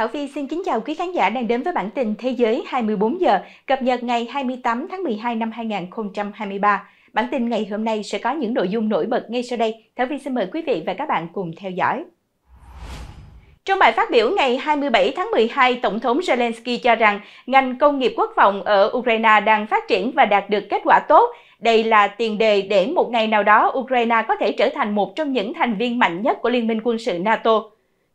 Thảo Phi xin kính chào quý khán giả đang đến với bản tin Thế giới 24 giờ, cập nhật ngày 28 tháng 12 năm 2023. Bản tin ngày hôm nay sẽ có những nội dung nổi bật ngay sau đây. Thảo Phi xin mời quý vị và các bạn cùng theo dõi. Trong bài phát biểu ngày 27 tháng 12, Tổng thống Zelensky cho rằng ngành công nghiệp quốc phòng ở Ukraine đang phát triển và đạt được kết quả tốt. Đây là tiền đề để một ngày nào đó Ukraine có thể trở thành một trong những thành viên mạnh nhất của Liên minh quân sự NATO.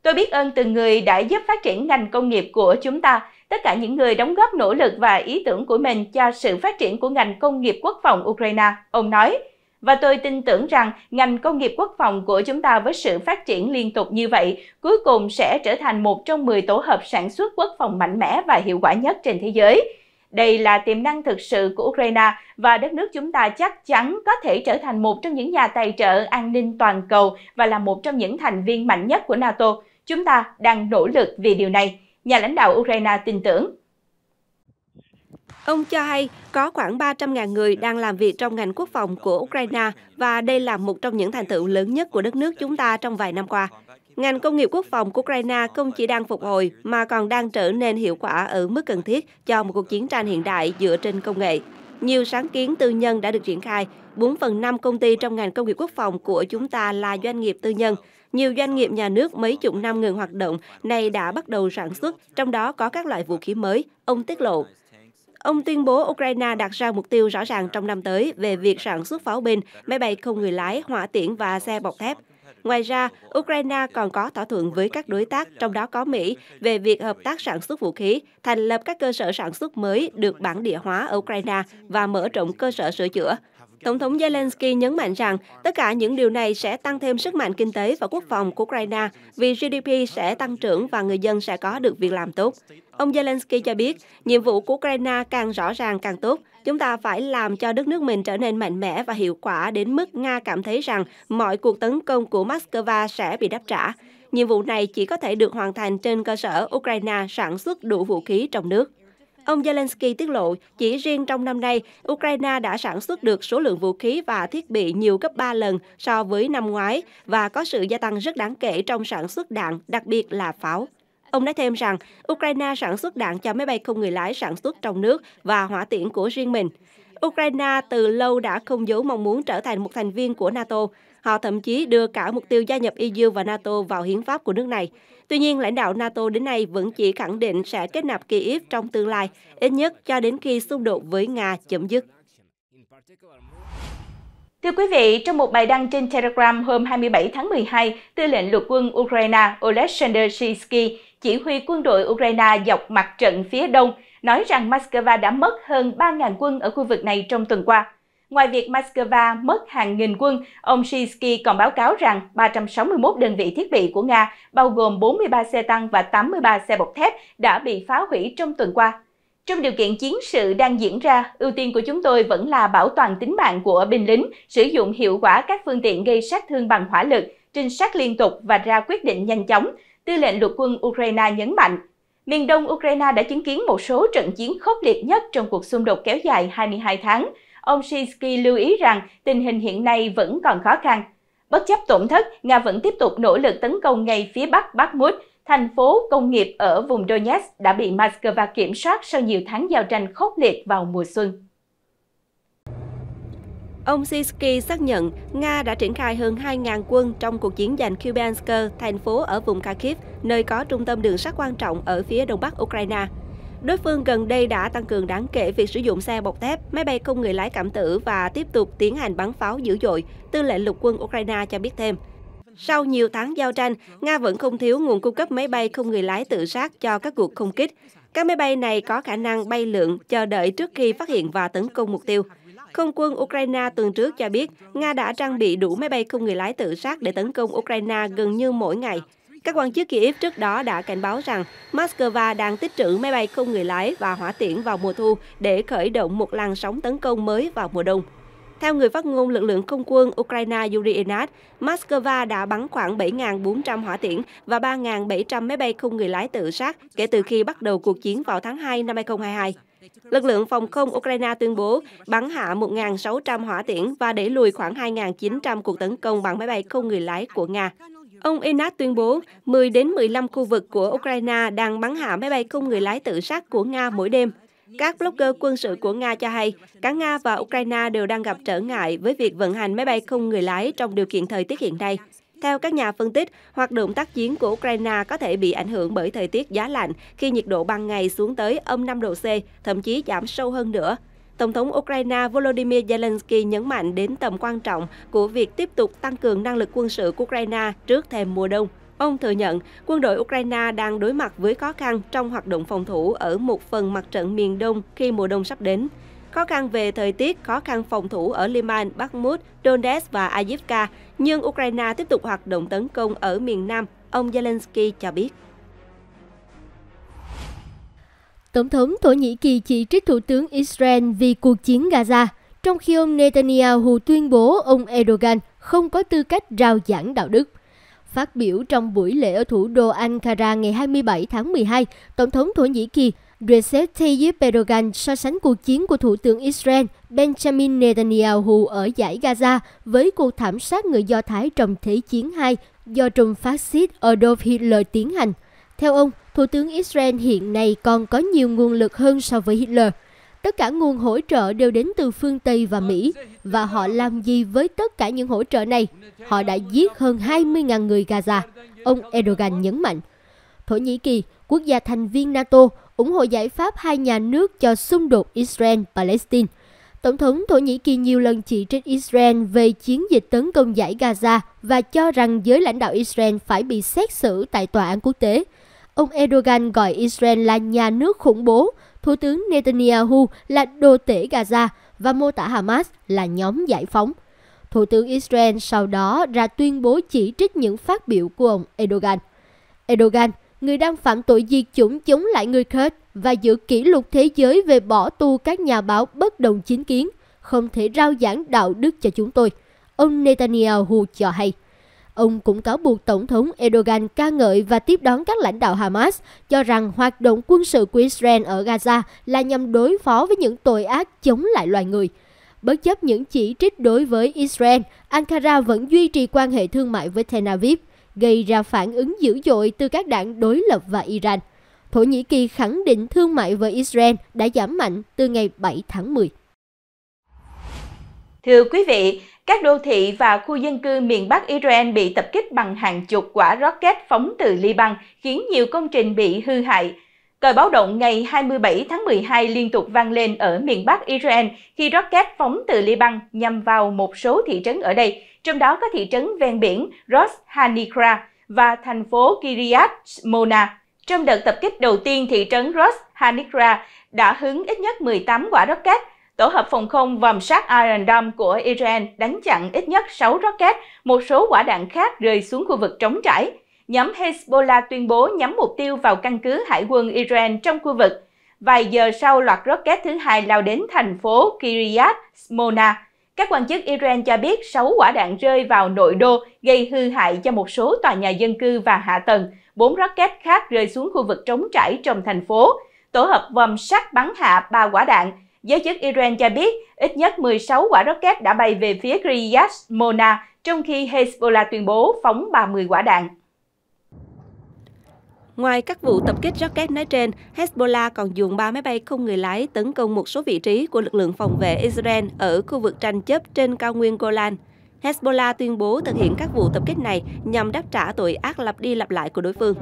Tôi biết ơn từng người đã giúp phát triển ngành công nghiệp của chúng ta, tất cả những người đóng góp nỗ lực và ý tưởng của mình cho sự phát triển của ngành công nghiệp quốc phòng Ukraine, ông nói. Và tôi tin tưởng rằng ngành công nghiệp quốc phòng của chúng ta với sự phát triển liên tục như vậy, cuối cùng sẽ trở thành một trong 10 tổ hợp sản xuất quốc phòng mạnh mẽ và hiệu quả nhất trên thế giới. Đây là tiềm năng thực sự của Ukraine và đất nước chúng ta chắc chắn có thể trở thành một trong những nhà tài trợ an ninh toàn cầu và là một trong những thành viên mạnh nhất của NATO. Chúng ta đang nỗ lực vì điều này, nhà lãnh đạo Ukraine tin tưởng. Ông cho hay có khoảng 300.000 người đang làm việc trong ngành quốc phòng của Ukraine và đây là một trong những thành tựu lớn nhất của đất nước chúng ta trong vài năm qua. Ngành công nghiệp quốc phòng của Ukraine không chỉ đang phục hồi mà còn đang trở nên hiệu quả ở mức cần thiết cho một cuộc chiến tranh hiện đại dựa trên công nghệ. Nhiều sáng kiến tư nhân đã được triển khai. 4 phần 5 công ty trong ngành công nghiệp quốc phòng của chúng ta là doanh nghiệp tư nhân, nhiều doanh nghiệp nhà nước mấy chục năm ngừng hoạt động này đã bắt đầu sản xuất, trong đó có các loại vũ khí mới, ông tiết lộ. Ông tuyên bố Ukraine đặt ra mục tiêu rõ ràng trong năm tới về việc sản xuất pháo binh, máy bay không người lái, hỏa tiễn và xe bọc thép. Ngoài ra, Ukraine còn có thỏa thuận với các đối tác, trong đó có Mỹ, về việc hợp tác sản xuất vũ khí, thành lập các cơ sở sản xuất mới được bản địa hóa ở Ukraine và mở rộng cơ sở sửa chữa. Tổng thống Zelensky nhấn mạnh rằng tất cả những điều này sẽ tăng thêm sức mạnh kinh tế và quốc phòng của Ukraine vì GDP sẽ tăng trưởng và người dân sẽ có được việc làm tốt. Ông Zelensky cho biết, nhiệm vụ của Ukraine càng rõ ràng càng tốt. Chúng ta phải làm cho đất nước mình trở nên mạnh mẽ và hiệu quả đến mức Nga cảm thấy rằng mọi cuộc tấn công của Moscow sẽ bị đáp trả. Nhiệm vụ này chỉ có thể được hoàn thành trên cơ sở Ukraine sản xuất đủ vũ khí trong nước. Ông Zelensky tiết lộ, chỉ riêng trong năm nay, Ukraine đã sản xuất được số lượng vũ khí và thiết bị nhiều gấp 3 lần so với năm ngoái và có sự gia tăng rất đáng kể trong sản xuất đạn, đặc biệt là pháo. Ông nói thêm rằng, Ukraine sản xuất đạn cho máy bay không người lái sản xuất trong nước và hỏa tiễn của riêng mình. Ukraine từ lâu đã không giấu mong muốn trở thành một thành viên của NATO, Họ thậm chí đưa cả mục tiêu gia nhập EU và NATO vào hiến pháp của nước này. Tuy nhiên, lãnh đạo NATO đến nay vẫn chỉ khẳng định sẽ kết nạp Kyiv trong tương lai, ít nhất cho đến khi xung đột với Nga chấm dứt. Thưa quý vị, trong một bài đăng trên Telegram hôm 27 tháng 12, tư lệnh lục quân Ukraine Oleksandr Shishky, chỉ huy quân đội Ukraine dọc mặt trận phía đông, nói rằng Moscow đã mất hơn 3.000 quân ở khu vực này trong tuần qua. Ngoài việc Moscow mất hàng nghìn quân, ông Shinsky còn báo cáo rằng 361 đơn vị thiết bị của Nga, bao gồm 43 xe tăng và 83 xe bọc thép, đã bị phá hủy trong tuần qua. Trong điều kiện chiến sự đang diễn ra, ưu tiên của chúng tôi vẫn là bảo toàn tính mạng của binh lính, sử dụng hiệu quả các phương tiện gây sát thương bằng hỏa lực, trinh sát liên tục và ra quyết định nhanh chóng, Tư lệnh lục quân Ukraine nhấn mạnh. Miền đông Ukraine đã chứng kiến một số trận chiến khốc liệt nhất trong cuộc xung đột kéo dài 22 tháng. Ông Shinsky lưu ý rằng tình hình hiện nay vẫn còn khó khăn. Bất chấp tổn thất, Nga vẫn tiếp tục nỗ lực tấn công ngay phía bắc Bakhmut, thành phố công nghiệp ở vùng Donetsk đã bị Moscow kiểm soát sau nhiều tháng giao tranh khốc liệt vào mùa xuân. Ông Zelensky xác nhận Nga đã triển khai hơn 2.000 quân trong cuộc chiến giành Kubansk, thành phố ở vùng Kharkiv, nơi có trung tâm đường sắt quan trọng ở phía đông bắc Ukraine. Đối phương gần đây đã tăng cường đáng kể việc sử dụng xe bọc thép, máy bay không người lái cảm tử và tiếp tục tiến hành bắn pháo dữ dội, tư lệnh lục quân Ukraine cho biết thêm. Sau nhiều tháng giao tranh, Nga vẫn không thiếu nguồn cung cấp máy bay không người lái tự sát cho các cuộc không kích. Các máy bay này có khả năng bay lượn, chờ đợi trước khi phát hiện và tấn công mục tiêu. Không quân Ukraine tuần trước cho biết Nga đã trang bị đủ máy bay không người lái tự sát để tấn công Ukraine gần như mỗi ngày. Các quan chức Kiev trước đó đã cảnh báo rằng Moscow đang tích trữ máy bay không người lái và hỏa tiễn vào mùa thu để khởi động một làn sóng tấn công mới vào mùa đông. Theo người phát ngôn lực lượng không quân Ukraine Yuri Inat, Moscow đã bắn khoảng 7.400 hỏa tiễn và 3.700 máy bay không người lái tự sát kể từ khi bắt đầu cuộc chiến vào tháng 2 năm 2022. Lực lượng phòng không Ukraine tuyên bố bắn hạ 1.600 hỏa tiễn và đẩy lùi khoảng 2.900 cuộc tấn công bằng máy bay không người lái của Nga. Ông Inat tuyên bố 10 đến 15 khu vực của Ukraine đang bắn hạ máy bay không người lái tự sát của Nga mỗi đêm. Các blogger quân sự của Nga cho hay, cả Nga và Ukraine đều đang gặp trở ngại với việc vận hành máy bay không người lái trong điều kiện thời tiết hiện nay. Theo các nhà phân tích, hoạt động tác chiến của Ukraine có thể bị ảnh hưởng bởi thời tiết giá lạnh khi nhiệt độ ban ngày xuống tới âm 5 độ C, thậm chí giảm sâu hơn nữa. Tổng thống Ukraine Volodymyr Zelensky nhấn mạnh đến tầm quan trọng của việc tiếp tục tăng cường năng lực quân sự của Ukraine trước thềm mùa đông. Ông thừa nhận quân đội Ukraine đang đối mặt với khó khăn trong hoạt động phòng thủ ở một phần mặt trận miền đông khi mùa đông sắp đến. Khó khăn về thời tiết, khó khăn phòng thủ ở Liman, Bakhmut, Donetsk và Avdiivka, nhưng Ukraine tiếp tục hoạt động tấn công ở miền Nam, ông Zelensky cho biết. Tổng thống Thổ Nhĩ Kỳ chỉ trích Thủ tướng Israel vì cuộc chiến Gaza, trong khi ông Netanyahu tuyên bố ông Erdogan không có tư cách rao giảng đạo đức. Phát biểu trong buổi lễ ở thủ đô Ankara ngày 27 tháng 12, Tổng thống Thổ Nhĩ Kỳ Recep Tayyip Erdogan so sánh cuộc chiến của Thủ tướng Israel Benjamin Netanyahu ở giải Gaza với cuộc thảm sát người Do Thái trong Thế chiến II do trùm phát xít Adolf Hitler tiến hành. Theo ông, Thủ tướng Israel hiện nay còn có nhiều nguồn lực hơn so với Hitler. Tất cả nguồn hỗ trợ đều đến từ phương Tây và Mỹ, và họ làm gì với tất cả những hỗ trợ này? Họ đã giết hơn 20.000 người Gaza, ông Erdogan nhấn mạnh. Thổ Nhĩ Kỳ, quốc gia thành viên NATO, ủng hộ giải pháp hai nhà nước cho xung đột Israel-Palestine. Tổng thống Thổ Nhĩ Kỳ nhiều lần chỉ trích Israel về chiến dịch tấn công giải Gaza và cho rằng giới lãnh đạo Israel phải bị xét xử tại tòa án quốc tế. Ông Erdogan gọi Israel là nhà nước khủng bố, Thủ tướng Netanyahu là đồ tể Gaza và mô tả Hamas là nhóm giải phóng. Thủ tướng Israel sau đó ra tuyên bố chỉ trích những phát biểu của ông Erdogan. Erdogan, người đang phạm tội diệt chủng chống lại người Kurd và giữ kỷ lục thế giới về bỏ tù các nhà báo bất đồng chính kiến, không thể rao giảng đạo đức cho chúng tôi. Ông Netanyahu cho hay. Ông cũng cáo buộc Tổng thống Erdogan ca ngợi và tiếp đón các lãnh đạo Hamas, cho rằng hoạt động quân sự của Israel ở Gaza là nhằm đối phó với những tội ác chống lại loài người. Bất chấp những chỉ trích đối với Israel, Ankara vẫn duy trì quan hệ thương mại với Tel Aviv, gây ra phản ứng dữ dội từ các đảng đối lập và Iran. Thổ Nhĩ Kỳ khẳng định thương mại với Israel đã giảm mạnh từ ngày 7 tháng 10. Thưa quý vị, các đô thị và khu dân cư miền Bắc Israel bị tập kích bằng hàng chục quả rocket phóng từ Liban, khiến nhiều công trình bị hư hại. Còi báo động ngày 27 tháng 12 liên tục vang lên ở miền Bắc Israel khi rocket phóng từ Liban nhằm vào một số thị trấn ở đây, trong đó có thị trấn ven biển Ros Hanikra và thành phố Kiryat Mona. Trong đợt tập kích đầu tiên, thị trấn Ros Hanikra đã hứng ít nhất 18 quả rocket tổ hợp phòng không vàm sát Iron Dome của Iran đánh chặn ít nhất 6 rocket, một số quả đạn khác rơi xuống khu vực trống trải. Nhóm Hezbollah tuyên bố nhắm mục tiêu vào căn cứ hải quân Iran trong khu vực. Vài giờ sau loạt rocket thứ hai lao đến thành phố Kiryat Smona, các quan chức Iran cho biết 6 quả đạn rơi vào nội đô gây hư hại cho một số tòa nhà dân cư và hạ tầng, 4 rocket khác rơi xuống khu vực trống trải trong thành phố. Tổ hợp vòm sắt bắn hạ 3 quả đạn Giới chức Iran cho biết ít nhất 16 quả rocket đã bay về phía Kiryat Mona, trong khi Hezbollah tuyên bố phóng 30 quả đạn. Ngoài các vụ tập kích rocket nói trên, Hezbollah còn dùng ba máy bay không người lái tấn công một số vị trí của lực lượng phòng vệ Israel ở khu vực tranh chấp trên cao nguyên Golan. Hezbollah tuyên bố thực hiện các vụ tập kích này nhằm đáp trả tội ác lặp đi lặp lại của đối phương.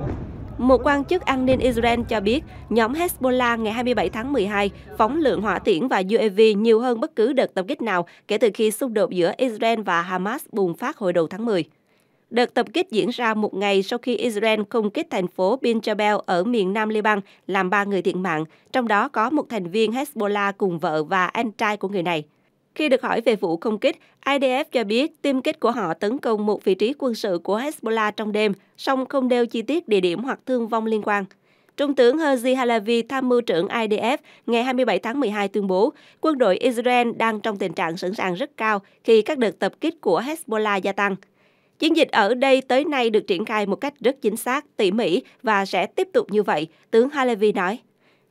Một quan chức an ninh Israel cho biết nhóm Hezbollah ngày 27 tháng 12 phóng lượng hỏa tiễn và UAV nhiều hơn bất cứ đợt tập kích nào kể từ khi xung đột giữa Israel và Hamas bùng phát hồi đầu tháng 10. Đợt tập kích diễn ra một ngày sau khi Israel không kích thành phố Bin Jabel ở miền nam Liban, làm ba người thiệt mạng, trong đó có một thành viên Hezbollah cùng vợ và anh trai của người này. Khi được hỏi về vụ không kích, IDF cho biết tiêm kích của họ tấn công một vị trí quân sự của Hezbollah trong đêm, song không đeo chi tiết địa điểm hoặc thương vong liên quan. Trung tướng Herzi Halavi, tham mưu trưởng IDF, ngày 27 tháng 12 tuyên bố quân đội Israel đang trong tình trạng sẵn sàng rất cao khi các đợt tập kích của Hezbollah gia tăng. Chiến dịch ở đây tới nay được triển khai một cách rất chính xác, tỉ mỉ và sẽ tiếp tục như vậy, tướng Halavi nói.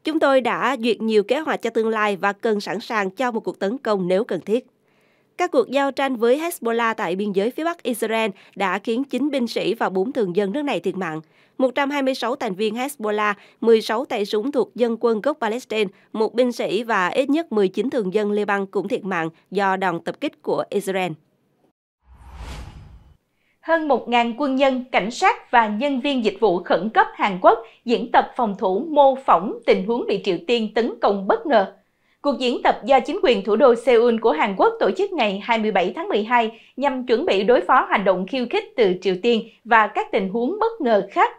Chúng tôi đã duyệt nhiều kế hoạch cho tương lai và cần sẵn sàng cho một cuộc tấn công nếu cần thiết. Các cuộc giao tranh với Hezbollah tại biên giới phía Bắc Israel đã khiến 9 binh sĩ và 4 thường dân nước này thiệt mạng. 126 thành viên Hezbollah, 16 tay súng thuộc dân quân gốc Palestine, một binh sĩ và ít nhất 19 thường dân Liban cũng thiệt mạng do đòn tập kích của Israel hơn 1.000 quân nhân, cảnh sát và nhân viên dịch vụ khẩn cấp Hàn Quốc diễn tập phòng thủ mô phỏng tình huống bị Triều Tiên tấn công bất ngờ. Cuộc diễn tập do chính quyền thủ đô Seoul của Hàn Quốc tổ chức ngày 27 tháng 12 nhằm chuẩn bị đối phó hành động khiêu khích từ Triều Tiên và các tình huống bất ngờ khác.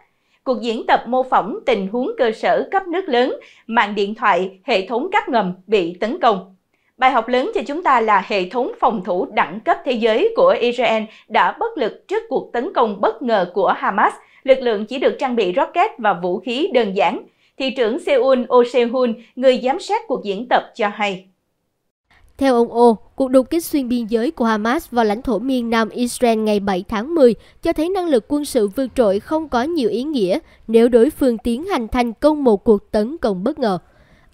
Cuộc diễn tập mô phỏng tình huống cơ sở cấp nước lớn, mạng điện thoại, hệ thống các ngầm bị tấn công. Bài học lớn cho chúng ta là hệ thống phòng thủ đẳng cấp thế giới của Israel đã bất lực trước cuộc tấn công bất ngờ của Hamas. Lực lượng chỉ được trang bị rocket và vũ khí đơn giản. Thị trưởng Seoul Oh Se-hun, người giám sát cuộc diễn tập cho hay. Theo ông O, cuộc đột kích xuyên biên giới của Hamas vào lãnh thổ miền Nam Israel ngày 7 tháng 10 cho thấy năng lực quân sự vượt trội không có nhiều ý nghĩa nếu đối phương tiến hành thành công một cuộc tấn công bất ngờ.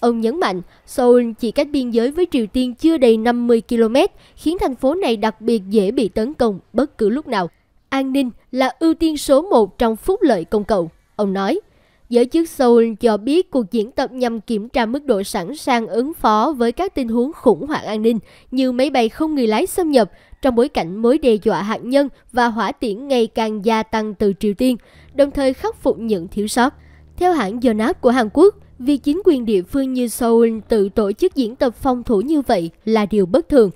Ông nhấn mạnh, Seoul chỉ cách biên giới với Triều Tiên chưa đầy 50 km, khiến thành phố này đặc biệt dễ bị tấn công bất cứ lúc nào. An ninh là ưu tiên số một trong phúc lợi công cộng, ông nói. Giới chức Seoul cho biết cuộc diễn tập nhằm kiểm tra mức độ sẵn sàng ứng phó với các tình huống khủng hoảng an ninh như máy bay không người lái xâm nhập trong bối cảnh mối đe dọa hạt nhân và hỏa tiễn ngày càng gia tăng từ Triều Tiên, đồng thời khắc phục những thiếu sót. Theo hãng Yonhap của Hàn Quốc, Việc chính quyền địa phương như Seoul tự tổ chức diễn tập phòng thủ như vậy là điều bất thường.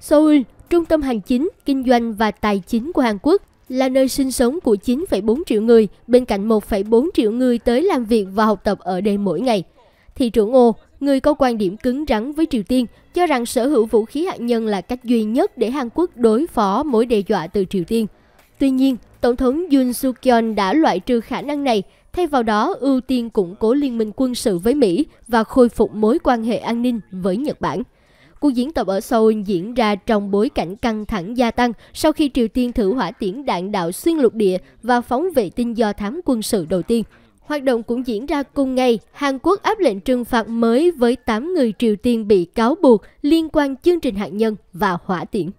Seoul, trung tâm hành chính, kinh doanh và tài chính của Hàn Quốc, là nơi sinh sống của 9,4 triệu người, bên cạnh 1,4 triệu người tới làm việc và học tập ở đây mỗi ngày. Thị trưởng Ô, người có quan điểm cứng rắn với Triều Tiên, cho rằng sở hữu vũ khí hạt nhân là cách duy nhất để Hàn Quốc đối phó mối đe dọa từ Triều Tiên. Tuy nhiên, Tổng thống Yoon Suk-yeol đã loại trừ khả năng này thay vào đó ưu tiên củng cố liên minh quân sự với Mỹ và khôi phục mối quan hệ an ninh với Nhật Bản. Cuộc diễn tập ở Seoul diễn ra trong bối cảnh căng thẳng gia tăng sau khi Triều Tiên thử hỏa tiễn đạn đạo xuyên lục địa và phóng vệ tinh do thám quân sự đầu tiên. Hoạt động cũng diễn ra cùng ngày, Hàn Quốc áp lệnh trừng phạt mới với 8 người Triều Tiên bị cáo buộc liên quan chương trình hạt nhân và hỏa tiễn.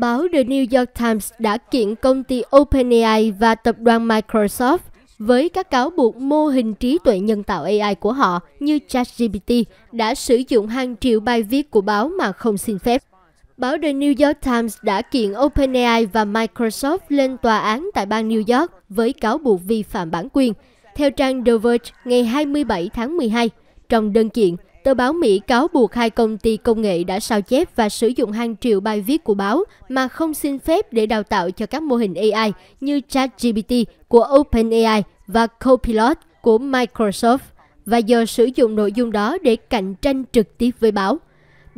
Báo The New York Times đã kiện công ty OpenAI và tập đoàn Microsoft với các cáo buộc mô hình trí tuệ nhân tạo AI của họ như ChatGPT đã sử dụng hàng triệu bài viết của báo mà không xin phép. Báo The New York Times đã kiện OpenAI và Microsoft lên tòa án tại bang New York với cáo buộc vi phạm bản quyền. Theo trang The Verge ngày 27 tháng 12, trong đơn kiện, Tờ báo Mỹ cáo buộc hai công ty công nghệ đã sao chép và sử dụng hàng triệu bài viết của báo mà không xin phép để đào tạo cho các mô hình AI như ChatGPT của OpenAI và Copilot của Microsoft và giờ sử dụng nội dung đó để cạnh tranh trực tiếp với báo.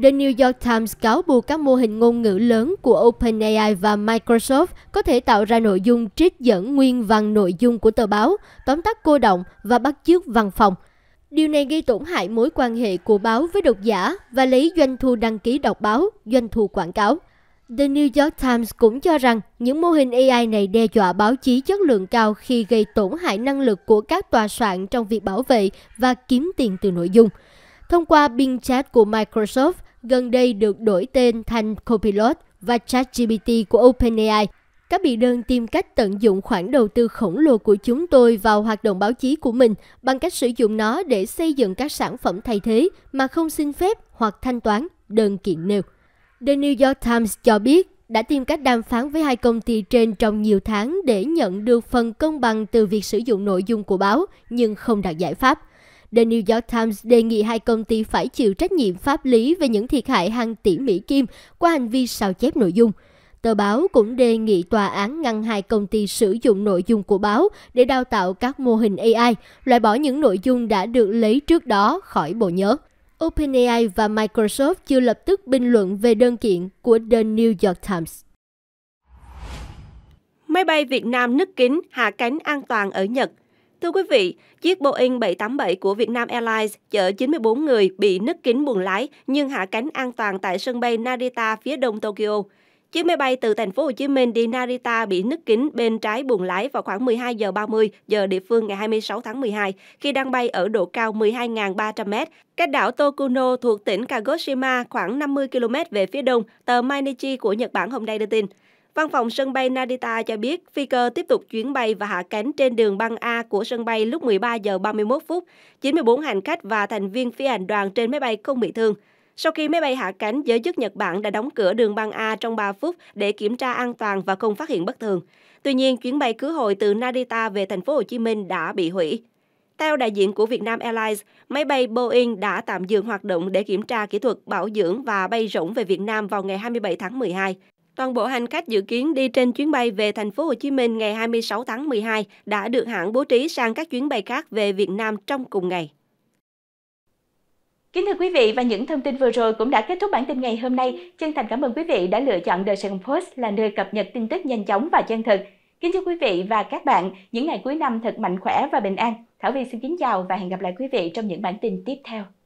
The New York Times cáo buộc các mô hình ngôn ngữ lớn của OpenAI và Microsoft có thể tạo ra nội dung trích dẫn nguyên văn nội dung của tờ báo, tóm tắt cô động và bắt chước văn phòng – Điều này gây tổn hại mối quan hệ của báo với độc giả và lấy doanh thu đăng ký đọc báo, doanh thu quảng cáo. The New York Times cũng cho rằng những mô hình AI này đe dọa báo chí chất lượng cao khi gây tổn hại năng lực của các tòa soạn trong việc bảo vệ và kiếm tiền từ nội dung. Thông qua Bing Chat của Microsoft, gần đây được đổi tên thành Copilot và ChatGPT của OpenAI – các bị đơn tìm cách tận dụng khoản đầu tư khổng lồ của chúng tôi vào hoạt động báo chí của mình bằng cách sử dụng nó để xây dựng các sản phẩm thay thế mà không xin phép hoặc thanh toán đơn kiện nêu. The New York Times cho biết đã tìm cách đàm phán với hai công ty trên trong nhiều tháng để nhận được phần công bằng từ việc sử dụng nội dung của báo, nhưng không đạt giải pháp. The New York Times đề nghị hai công ty phải chịu trách nhiệm pháp lý về những thiệt hại hàng tỷ Mỹ Kim qua hành vi sao chép nội dung – Tờ báo cũng đề nghị tòa án ngăn hai công ty sử dụng nội dung của báo để đào tạo các mô hình AI, loại bỏ những nội dung đã được lấy trước đó khỏi bộ nhớ. OpenAI và Microsoft chưa lập tức bình luận về đơn kiện của The New York Times. Máy bay Việt Nam nứt kính hạ cánh an toàn ở Nhật. Thưa quý vị, chiếc Boeing 787 của Vietnam Airlines chở 94 người bị nứt kính buồng lái nhưng hạ cánh an toàn tại sân bay Narita phía đông Tokyo. Chiếc máy bay từ thành phố Hồ Chí Minh đi Narita bị nứt kính bên trái buồng lái vào khoảng 12 giờ 30 giờ địa phương ngày 26 tháng 12 khi đang bay ở độ cao 12.300m. Cách đảo Tokuno thuộc tỉnh Kagoshima khoảng 50 km về phía đông, tờ Mainichi của Nhật Bản hôm nay đưa tin. Văn phòng sân bay Narita cho biết phi cơ tiếp tục chuyến bay và hạ cánh trên đường băng A của sân bay lúc 13 giờ 31 phút. 94 hành khách và thành viên phi hành đoàn trên máy bay không bị thương. Sau khi máy bay hạ cánh, giới chức Nhật Bản đã đóng cửa đường băng A trong 3 phút để kiểm tra an toàn và không phát hiện bất thường. Tuy nhiên, chuyến bay cứu hồi từ Narita về thành phố Hồ Chí Minh đã bị hủy. Theo đại diện của Vietnam Airlines, máy bay Boeing đã tạm dừng hoạt động để kiểm tra kỹ thuật bảo dưỡng và bay rỗng về Việt Nam vào ngày 27 tháng 12. Toàn bộ hành khách dự kiến đi trên chuyến bay về thành phố Hồ Chí Minh ngày 26 tháng 12 đã được hãng bố trí sang các chuyến bay khác về Việt Nam trong cùng ngày. Kính thưa quý vị và những thông tin vừa rồi cũng đã kết thúc bản tin ngày hôm nay. Chân thành cảm ơn quý vị đã lựa chọn The Sun Post là nơi cập nhật tin tức nhanh chóng và chân thực. Kính chúc quý vị và các bạn những ngày cuối năm thật mạnh khỏe và bình an. Thảo Vi xin kính chào và hẹn gặp lại quý vị trong những bản tin tiếp theo.